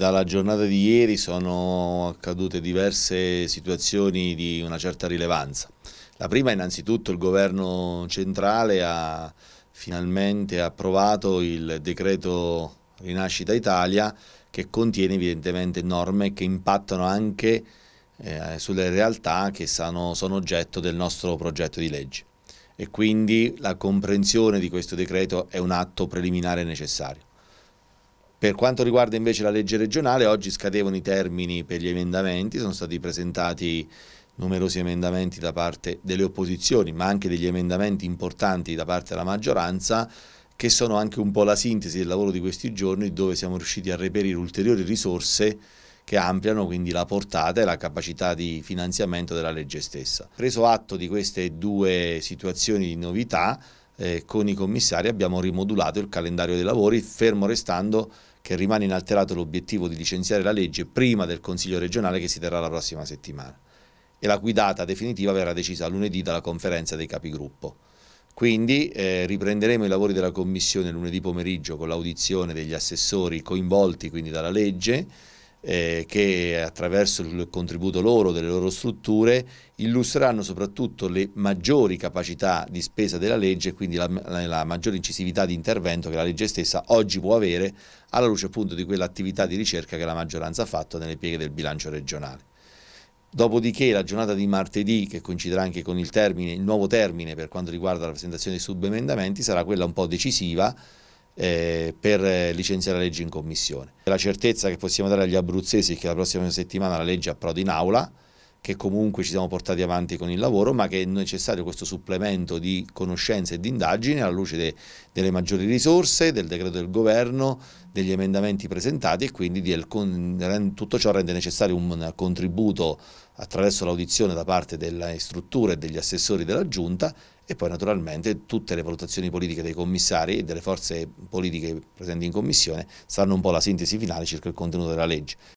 Dalla giornata di ieri sono accadute diverse situazioni di una certa rilevanza. La prima innanzitutto il governo centrale ha finalmente approvato il decreto Rinascita Italia che contiene evidentemente norme che impattano anche eh, sulle realtà che sono, sono oggetto del nostro progetto di legge e quindi la comprensione di questo decreto è un atto preliminare necessario. Per quanto riguarda invece la legge regionale, oggi scadevano i termini per gli emendamenti, sono stati presentati numerosi emendamenti da parte delle opposizioni, ma anche degli emendamenti importanti da parte della maggioranza, che sono anche un po' la sintesi del lavoro di questi giorni, dove siamo riusciti a reperire ulteriori risorse che ampliano quindi la portata e la capacità di finanziamento della legge stessa. Preso atto di queste due situazioni di novità, eh, con i commissari abbiamo rimodulato il calendario dei lavori, fermo restando che rimane inalterato l'obiettivo di licenziare la legge prima del Consiglio regionale che si terrà la prossima settimana e la cui data definitiva verrà decisa lunedì dalla conferenza dei capigruppo. Quindi eh, riprenderemo i lavori della Commissione lunedì pomeriggio con l'audizione degli assessori coinvolti quindi dalla legge eh, che attraverso il contributo loro, delle loro strutture, illustreranno soprattutto le maggiori capacità di spesa della legge e quindi la, la, la maggiore incisività di intervento che la legge stessa oggi può avere alla luce appunto di quell'attività di ricerca che la maggioranza ha fatto nelle pieghe del bilancio regionale. Dopodiché la giornata di martedì, che coinciderà anche con il, termine, il nuovo termine per quanto riguarda la presentazione dei subemendamenti, sarà quella un po' decisiva eh, per eh, licenziare la legge in commissione. La certezza che possiamo dare agli abruzzesi è che la prossima settimana la legge approda in aula, che comunque ci siamo portati avanti con il lavoro, ma che è necessario questo supplemento di conoscenze e di indagini alla luce de, delle maggiori risorse, del decreto del governo, degli emendamenti presentati e quindi di, tutto ciò rende necessario un contributo attraverso l'audizione da parte delle strutture e degli assessori della Giunta e poi naturalmente tutte le valutazioni politiche dei commissari e delle forze politiche presenti in Commissione saranno un po' la sintesi finale circa il contenuto della legge.